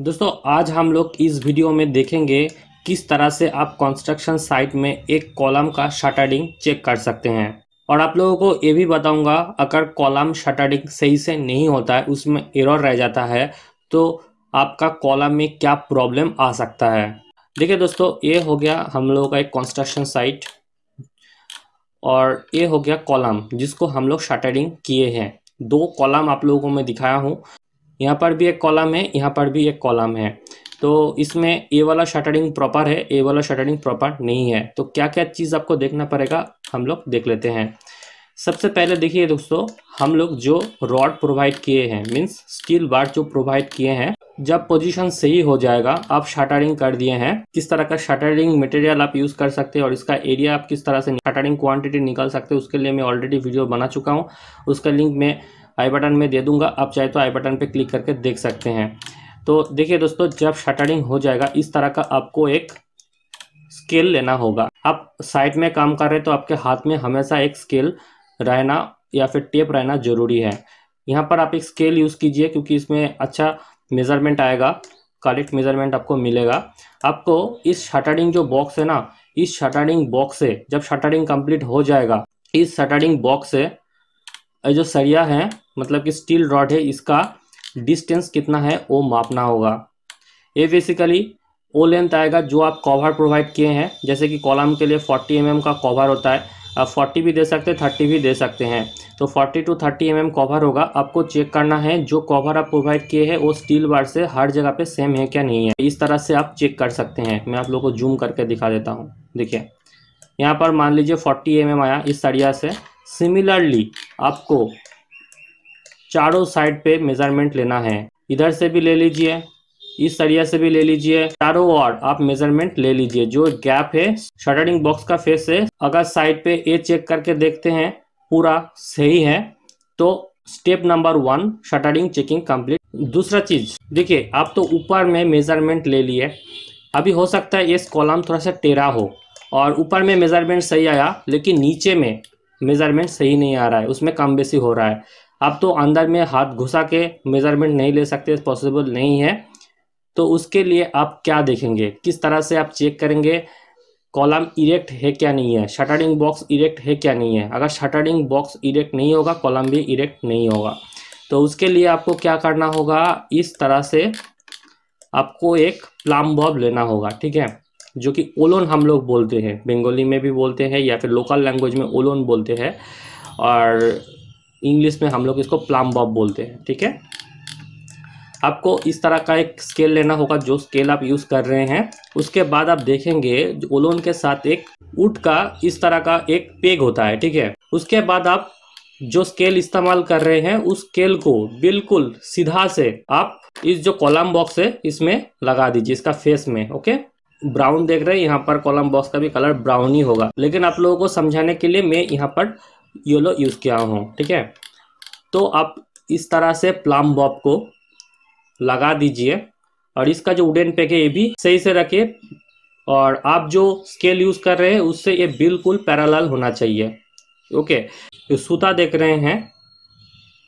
दोस्तों आज हम लोग इस वीडियो में देखेंगे किस तरह से आप कंस्ट्रक्शन साइट में एक कॉलम का शटरिंग चेक कर सकते हैं और आप लोगों को ये भी बताऊंगा अगर कॉलम शटरिंग सही से नहीं होता है उसमें एरर रह जाता है तो आपका कॉलम में क्या प्रॉब्लम आ सकता है देखिए दोस्तों ये हो गया हम लोगों का एक कंस्ट्रक्शन साइट और ये हो गया कॉलम जिसको हम लोग शटरिंग किए हैं दो कॉलम आप लोगों को मैं दिखाया हूँ यहाँ पर भी एक कॉलम है यहाँ पर भी एक कॉलम है तो इसमें ए वाला शटरिंग प्रॉपर है ए वाला शटरिंग प्रॉपर नहीं है तो क्या क्या चीज़ आपको देखना पड़ेगा हम लोग देख लेते हैं सबसे पहले देखिए दोस्तों हम लोग जो रॉड प्रोवाइड किए हैं मीन्स स्टील बार जो प्रोवाइड किए हैं जब पोजीशन सही हो जाएगा आप शटरिंग कर दिए हैं किस तरह का शटरिंग मटेरियल आप यूज़ कर सकते हैं और इसका एरिया आप किस तरह से शटरिंग क्वांटिटी निकाल सकते हैं उसके लिए मैं ऑलरेडी वीडियो बना चुका हूँ उसका लिंक मैं आई बटन में दे दूंगा आप चाहे तो आई बटन पे क्लिक करके देख सकते हैं तो देखिए दोस्तों जब शटरिंग हो जाएगा इस तरह का आपको एक स्केल लेना होगा आप साइट में काम कर रहे हैं तो आपके हाथ में हमेशा एक स्केल रहना या फिर टेप रहना ज़रूरी है यहाँ पर आप एक स्केल यूज़ कीजिए क्योंकि इसमें अच्छा मेज़रमेंट आएगा करेक्ट मेज़रमेंट आपको मिलेगा आपको इस शटरिंग जो बॉक्स है ना इस शटरिंग बॉक्स से जब शटरिंग कंप्लीट हो जाएगा इस शटरिंग बॉक्स से जो सरिया है मतलब कि स्टील रॉड है इसका डिस्टेंस कितना है वो मापना होगा ये बेसिकली वो लेंथ आएगा जो आप कवर प्रोवाइड किए हैं जैसे कि कॉलम के लिए 40 एम mm का कवर होता है आप 40 भी दे सकते हैं 30 भी दे सकते हैं तो 40 टू 30 एम mm कवर होगा आपको चेक करना है जो कवर आप प्रोवाइड किए हैं वो स्टील बार से हर जगह पे सेम है क्या नहीं है इस तरह से आप चेक कर सकते हैं मैं आप लोगों को जूम करके दिखा देता हूँ देखिए यहाँ पर मान लीजिए फोर्टी एम mm आया इस सरिया से सिमिलरली आपको चारों साइड पे मेजरमेंट लेना है इधर से भी ले लीजिए इस सरिया से भी ले लीजिए चारों ओर आप मेजरमेंट ले लीजिए जो गैप है शटरिंग बॉक्स का फेस है अगर साइड पे ये चेक करके देखते हैं पूरा सही है तो step number one shuttering checking complete दूसरा चीज देखिए आप तो ऊपर में मेजरमेंट ले लिए अभी हो सकता है ये कॉलम थोड़ा सा टेरा हो और ऊपर में मेजरमेंट सही आया लेकिन नीचे में मेजरमेंट सही नहीं आ रहा है उसमें कम बेसी हो रहा है आप तो अंदर में हाथ घुसा के मेज़रमेंट नहीं ले सकते पॉसिबल नहीं है तो उसके लिए आप क्या देखेंगे किस तरह से आप चेक करेंगे कॉलम इरेक्ट है क्या नहीं है शटरिंग बॉक्स इरेक्ट है क्या नहीं है अगर शटरिंग बॉक्स इरेक्ट नहीं होगा कॉलम भी इरेक्ट नहीं होगा तो उसके लिए आपको क्या करना होगा इस तरह से आपको एक प्लाम बॉब लेना होगा ठीक है जो कि ओलोन हम लोग बोलते हैं बंगाली में भी बोलते हैं या फिर लोकल लैंग्वेज में ओलोन बोलते हैं और इंग्लिश में हम लोग इसको प्लाम बॉब बोलते हैं ठीक है आपको इस तरह का एक स्केल लेना होगा जो स्केल आप यूज़ कर रहे हैं उसके बाद आप देखेंगे ओलोन के साथ एक उट का इस तरह का एक पेग होता है ठीक है उसके बाद आप जो स्केल इस्तेमाल कर रहे हैं उस स्केल को बिल्कुल सीधा से आप इस जो कॉलम बॉक्स है इसमें लगा दीजिए इसका फेस में ओके ब्राउन देख रहे हैं यहाँ पर कॉलम बॉक्स का भी कलर ब्राउन ही होगा लेकिन आप लोगों को समझाने के लिए मैं यहाँ पर योलो यूज़ किया हूँ ठीक है तो आप इस तरह से प्लाम बॉब को लगा दीजिए और इसका जो वुडन पैक है ये भी सही से रखिए और आप जो स्केल यूज़ कर रहे हैं उससे ये बिल्कुल पैरालल होना चाहिए ओके जो सूता देख रहे हैं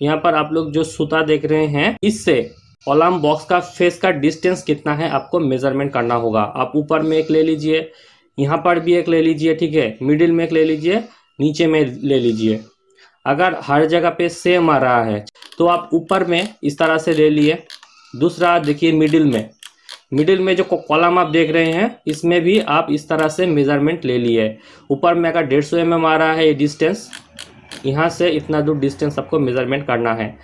यहाँ पर आप लोग जो सूता देख रहे हैं इससे ओलाम बॉक्स का फेस का डिस्टेंस कितना है आपको मेजरमेंट करना होगा आप ऊपर में एक ले लीजिए यहाँ पर भी एक ले लीजिए ठीक है मिडिल में एक ले लीजिए नीचे में ले लीजिए अगर हर जगह पे सेम आ रहा है तो आप ऊपर में इस तरह से ले लिए दूसरा देखिए मिडिल में मिडिल में जो कॉलम आप देख रहे हैं इसमें भी आप इस तरह से मेजरमेंट ले लिए ऊपर में अगर डेढ़ सौ एम आ रहा है ये डिस्टेंस यहाँ से इतना दूर डिस्टेंस आपको मेजरमेंट करना है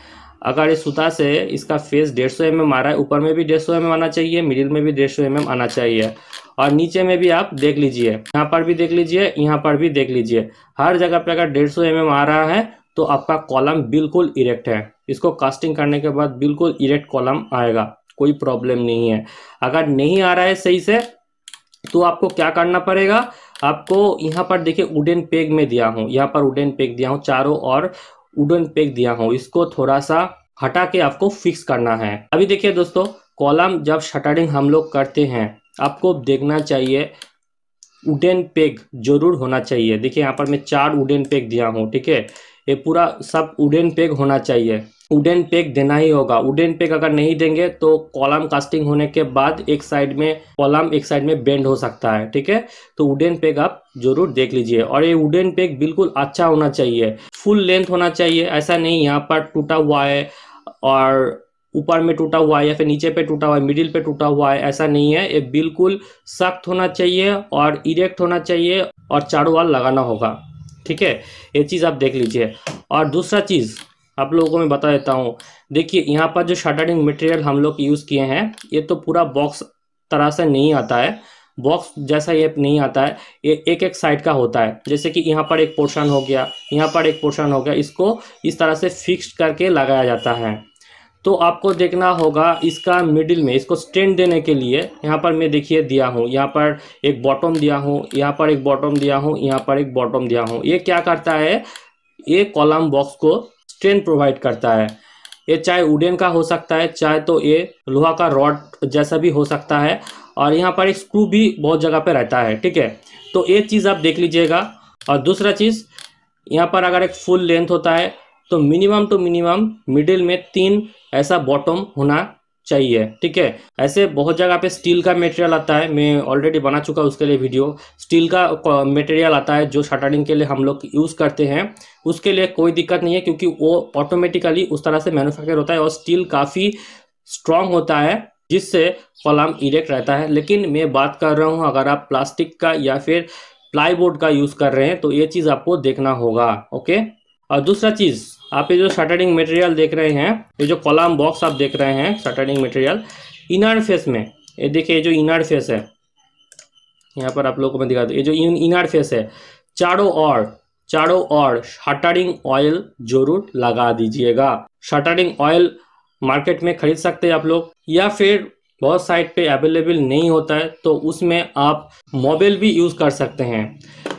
अगर इस सूता से इसका फेस डेढ़ सौ एम आ रहा है ऊपर में भी डेढ़ सौ एम आना चाहिए मिडिल में भी डेढ़ सौ एम आना चाहिए और नीचे में भी आप देख लीजिए यहाँ पर भी देख लीजिए यहाँ पर भी देख लीजिए हर जगह पे अगर डेढ़ सौ एम आ रहा है तो आपका कॉलम बिल्कुल इरेक्ट है इसको कास्टिंग करने के बाद बिल्कुल इरेक्ट कॉलम आएगा कोई प्रॉब्लम नहीं है अगर नहीं आ रहा है सही से तो आपको क्या करना पड़ेगा आपको यहाँ पर देखिए वुडेन पेग में दिया हूँ यहाँ पर वुडेन पेग दिया हूँ चारों और वुडन पेग दिया हूँ इसको थोड़ा सा हटा के आपको फिक्स करना है अभी देखिए दोस्तों कॉलम जब शटरिंग हम लोग करते हैं आपको देखना चाहिए वुडन पेग जरूर होना चाहिए देखिए यहाँ पर मैं चार वुडन पेग दिया हूँ ठीक है ये पूरा सब वुडन पेग होना चाहिए वुडन पेग देना ही होगा वुडन पेग अगर नहीं देंगे तो कॉलम कास्टिंग होने के बाद एक साइड में कॉलम एक साइड में बेंड हो सकता है ठीक है तो वुडन पेग आप जरूर देख लीजिए और ये वुडन पेग बिल्कुल अच्छा होना चाहिए फुल लेंथ होना चाहिए ऐसा नहीं यहाँ पर टूटा हुआ है और ऊपर में टूटा हुआ है या फिर नीचे पे टूटा हुआ है मिडिल पे टूटा हुआ है ऐसा नहीं है ये बिल्कुल सख्त होना चाहिए और इरेक्ट होना चाहिए और चारों वाल लगाना होगा ठीक है ये चीज़ आप देख लीजिए और दूसरा चीज़ आप लोगों को मैं बता देता हूँ देखिए यहाँ पर जो शटरिंग मटेरियल हम लोग यूज़ किए हैं ये तो पूरा बॉक्स तरह से नहीं आता है बॉक्स जैसा ये नहीं आता है ये एक एक साइड का होता है जैसे कि यहाँ पर एक पोर्शन हो गया यहाँ पर एक पोर्शन हो गया इसको इस तरह से फिक्स करके लगाया जाता है तो आपको देखना होगा इसका मिडिल में इसको स्टैंड देने के लिए यहाँ पर मैं देखिए दिया हूँ यहाँ पर एक बॉटम दिया हूँ यहाँ पर एक बॉटम दिया हूँ यहाँ पर एक बॉटम दिया हूँ ये क्या करता है ये कॉलम बॉक्स को स्टैंड प्रोवाइड करता है ये चाहे उडेन का हो सकता है चाहे तो ये लोहा का रॉड जैसा भी हो सकता है और यहाँ पर एक स्क्रू भी बहुत जगह पे रहता है ठीक है तो ये चीज़ आप देख लीजिएगा और दूसरा चीज़ यहाँ पर अगर एक फुल लेंथ होता है तो मिनिमम टू मिनिमम मिडिल में तीन ऐसा बॉटम होना चाहिए ठीक है ऐसे बहुत जगह पे स्टील का मटेरियल आता है मैं ऑलरेडी बना चुका उसके लिए वीडियो स्टील का मटेरियल आता है जो शटरिंग के लिए हम लोग यूज़ करते हैं उसके लिए कोई दिक्कत नहीं है क्योंकि वो ऑटोमेटिकली उस तरह से मैनुफैक्चर होता है और स्टील काफ़ी स्ट्रांग होता है जिससे कलम इरेक्ट रहता है लेकिन मैं बात कर रहा हूँ अगर आप प्लास्टिक का या फिर प्लाईबोर्ड का यूज़ कर रहे हैं तो ये चीज़ आपको देखना होगा ओके और दूसरा चीज़ आप ये जो शटरिंग मटेरियल देख रहे हैं ये जो कॉलम बॉक्स आप देख रहे हैं शटरिंग मटेरियल इनर फेस में ये देखिए जो इनर फेस है यहाँ पर आप लोगों को मैं दिखा दूँ ये जो इनर फेस है चारों ओर चारों ओर शटरिंग ऑयल जरूर लगा दीजिएगा शटरिंग ऑयल मार्केट में खरीद सकते हैं आप लोग या फिर बहुत साइट पे अवेलेबल नहीं होता है तो उसमें आप मोबाइल भी यूज़ कर सकते हैं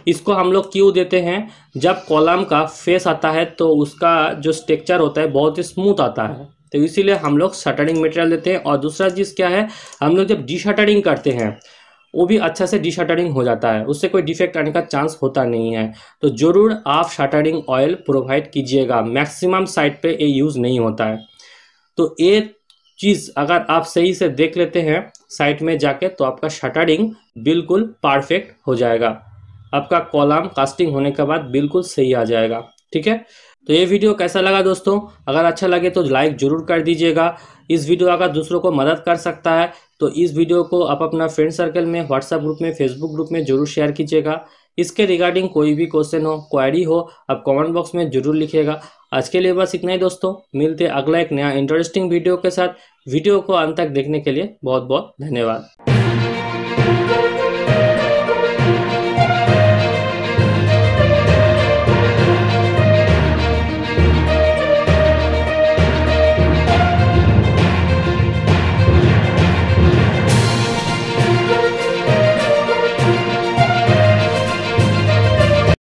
इसको हम लोग क्यों देते हैं जब कॉलम का फेस आता है तो उसका जो स्ट्रक्चर होता है बहुत ही स्मूथ आता है तो इसीलिए हम लोग शटरिंग मटेरियल देते हैं और दूसरा चीज़ क्या है हम लोग जब डी शटरिंग करते हैं वो भी अच्छा से डी शटरिंग हो जाता है उससे कोई डिफेक्ट आने का चांस होता नहीं है तो ज़रूर आप शटरिंग ऑयल प्रोवाइड कीजिएगा मैक्सिमम साइट पे ये यूज़ नहीं होता है तो ये चीज अगर आप सही से देख लेते हैं साइट में जाके तो आपका शटरिंग बिल्कुल परफेक्ट हो जाएगा आपका कॉलम कास्टिंग होने के बाद बिल्कुल सही आ जाएगा ठीक है तो ये वीडियो कैसा लगा दोस्तों अगर अच्छा लगे तो लाइक जरूर कर दीजिएगा इस वीडियो अगर दूसरों को मदद कर सकता है तो इस वीडियो को आप अपना फ्रेंड सर्कल में व्हाट्सएप ग्रुप में फेसबुक ग्रुप में जरूर शेयर कीजिएगा इसके रिगार्डिंग कोई भी क्वेश्चन हो क्वारी हो आप कमेंट बॉक्स में जरूर लिखिएगा आज के लिए बस इतना ही दोस्तों मिलते अगला एक नया इंटरेस्टिंग वीडियो के साथ वीडियो को अंत तक देखने के लिए बहुत बहुत धन्यवाद